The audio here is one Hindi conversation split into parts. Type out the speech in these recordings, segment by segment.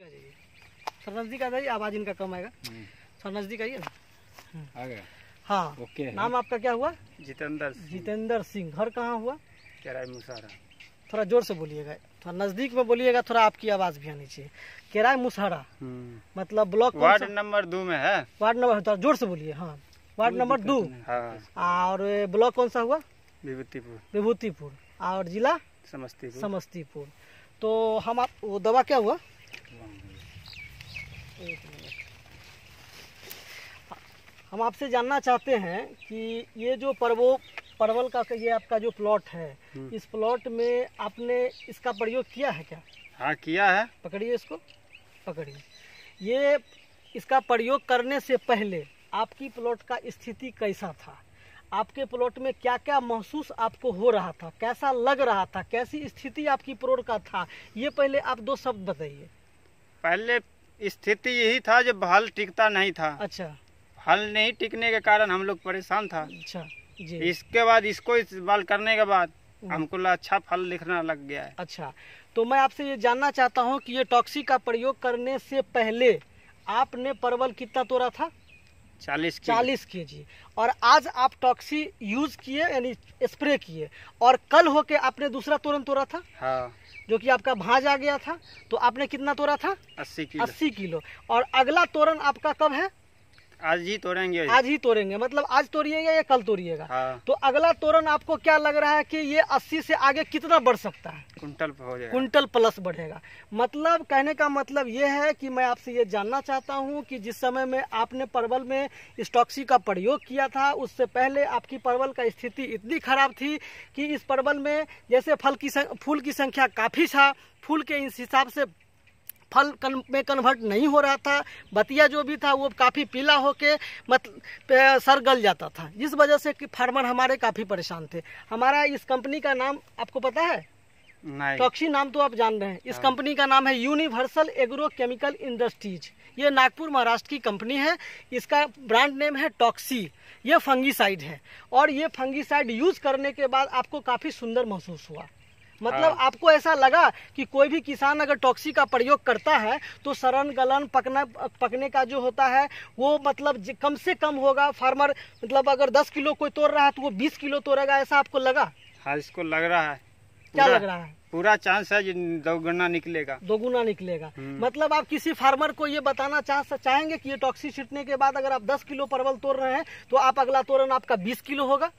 सर नजदीक आ जाइए आवाज इनका कम आएगा हम्म। सर नजदीक आइए ना हम्म। आ गया हाँ ओके नाम आपका क्या हुआ जितेंद्र जितेंद्र सिंह घर कहाँ हुआ केराई मुसहरा थोड़ा जोर से बोलिएगा थोड़ा नजदीक में बोलिएगा थोड़ा आपकी आवाज भी आनी चाहिए केराई मुसहरा हम्म। मतलब ब्लॉक वार्ड नंबर दो में है वार्ड नंबर थोड़ा जोर से बोलिए हाँ वार्ड नंबर दो हाँ। और ब्लॉक कौन सा हुआ विभूतिपुर विभूतिपुर और जिला समस्तीपुर समस्तीपुर तो हम आप वो दवा क्या हुआ हम आपसे जानना चाहते हैं कि ये जो परवो परवल का ये आपका जो प्लॉट है हम्म। इस प्लॉट में आपने इसका प्रयोग किया है क्या हाँ किया है पकड़िए इसको पकड़िए ये इसका प्रयोग करने से पहले आपकी प्लॉट का स्थिति कैसा था आपके प्लॉट में क्या क्या महसूस आपको हो रहा था कैसा लग रहा था कैसी स्थिति आपकी प्लॉट का था ये पहले आप दो शब्द बताइए पहले स्थिति यही था जब हल टिकता नहीं था अच्छा हल नहीं टिकने के कारण हम लोग परेशान था अच्छा जी इसके बाद इसको इस्तेमाल करने के बाद हम्म। हमको अच्छा फल लिखना लग गया है अच्छा तो मैं आपसे ये जानना चाहता हूँ कि ये टॉक्सी का प्रयोग करने से पहले आपने परवल कितना तोड़ा था चालीस चालीस के जी और आज आप टॉक्सी यूज किए यानी स्प्रे किए और कल होके आपने दूसरा तोरण तोड़ा था हाँ। जो कि आपका भाज आ गया था तो आपने कितना तोड़ा था अस्सी किलो अस्सी किलो और अगला तोरण आपका कब है आज ही तोड़ेंगे आज ही तोड़ेंगे मतलब आज तोड़िएगा या कल तोड़िएगा हाँ। तो अगला तोरण आपको क्या लग रहा है कि ये 80 से आगे कितना बढ़ सकता है कुंटल कुंटल प्लस बढ़ेगा मतलब कहने का मतलब ये है कि मैं आपसे ये जानना चाहता हूँ कि जिस समय में आपने परवल में स्टॉक्सी का प्रयोग किया था उससे पहले आपकी परवल का स्थिति इतनी खराब थी कि इस परवल में जैसे फल की फूल की संख्या काफ़ी था फूल के इस हिसाब से फल कन, में कन्वर्ट नहीं हो रहा था बतिया जो भी था वो काफ़ी पीला होके मत सर गल जाता था जिस वजह से कि फार्मर हमारे काफ़ी परेशान थे हमारा इस कंपनी का नाम आपको पता है टॉक्सी नाम तो आप जान रहे हैं इस हाँ। कंपनी का नाम है यूनिवर्सल एग्रो केमिकल इंडस्ट्रीज ये नागपुर महाराष्ट्र की कंपनी है इसका ब्रांड नेम है टॉक्सी ये फंगीसाइड है और ये फंगीसाइड यूज करने के बाद आपको काफ़ी सुंदर महसूस हुआ मतलब हाँ। आपको ऐसा लगा कि कोई भी किसान अगर टॉक्सी का प्रयोग करता है तो सरन गलन पकना पकने का जो होता है वो मतलब कम से कम होगा फार्मर मतलब अगर 10 किलो कोई तोड़ रहा है तो वो 20 किलो तोड़ेगा ऐसा आपको लगा हाँ इसको लग रहा है क्या लग रहा है पूरा चांस है दोगुना निकलेगा दोगुना निकलेगा हम्म। मतलब आप किसी फार्मर को ये बताना चाह चाहेंगे कि ये टॉक्सी छीटने के बाद अगर आप 10 किलो परवल तोड़ रहे हैं तो आप अगला तोड़न आपका 20 किलो होगा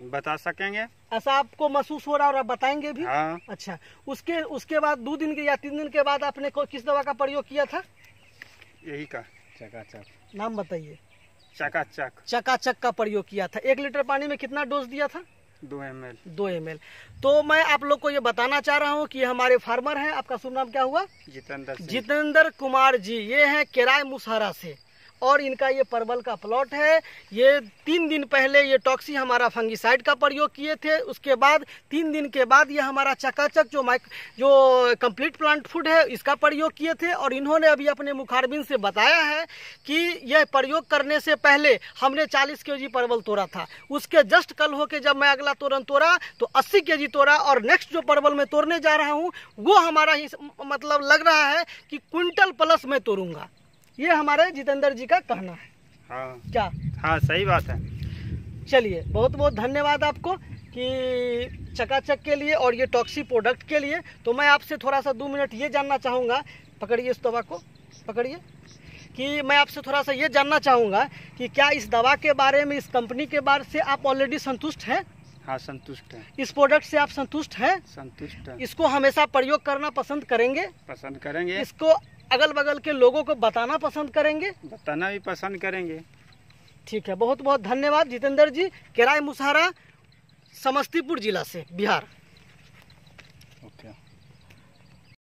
बता सकेंगे ऐसा आपको महसूस हो रहा और आप बताएंगे भी हाँ। अच्छा उसके उसके बाद दो दिन के या तीन दिन के बाद आपने किस दवा का प्रयोग किया था यही का चकाचक नाम बताइए चकाचक चकाचक का प्रयोग किया था एक लीटर पानी में कितना डोज दिया था दो एम एल दो एम एल तो मैं आप लोग को ये बताना चाह रहा हूँ कि हमारे फार्मर हैं आपका शुभ नाम क्या हुआ जितेंद्र जितेंद्र कुमार जी ये हैं केराय मुसहरा से और इनका ये परवल का प्लॉट है ये तीन दिन पहले ये टॉक्सी हमारा फंगिसाइड का प्रयोग किए थे उसके बाद तीन दिन के बाद ये हमारा चकाचक जो माइक जो कंप्लीट प्लांट फूड है इसका प्रयोग किए थे और इन्होंने अभी अपने मुखारबिन से बताया है कि यह प्रयोग करने से पहले हमने चालीस के जी परवल तोड़ा था उसके जस्ट कल होके जब मैं अगला तोरन तोड़ा तो अस्सी के जी तोड़ा और नेक्स्ट जो परवल मैं तोड़ने जा रहा हूँ वो हमारा ही मतलब लग रहा है कि क्विंटल प्लस मैं तोड़ूंगा ये हमारे जितेंद्र जी का कहना है हाँ क्या हाँ सही बात है चलिए बहुत बहुत धन्यवाद आपको कि चकाचक के लिए और ये टॉक्सी प्रोडक्ट के लिए तो मैं आपसे थोड़ा सा दो मिनट ये जानना चाहूँगा पकड़िए इस दवा को पकड़िए कि मैं आपसे थोड़ा सा ये जानना चाहूँगा कि क्या इस दवा के बारे में इस कंपनी के बारे से आप ऑलरेडी संतुष्ट हैं हाँ संतुष्ट है इस प्रोडक्ट से आप संतुष्ट हैं संतुष्ट है इसको हमेशा प्रयोग करना पसंद करेंगे पसंद करेंगे इसको अगल बगल के लोगों को बताना पसंद करेंगे बताना भी पसंद करेंगे ठीक है बहुत बहुत धन्यवाद जितेंद्र जी किराए मुसहरा समस्तीपुर जिला से बिहार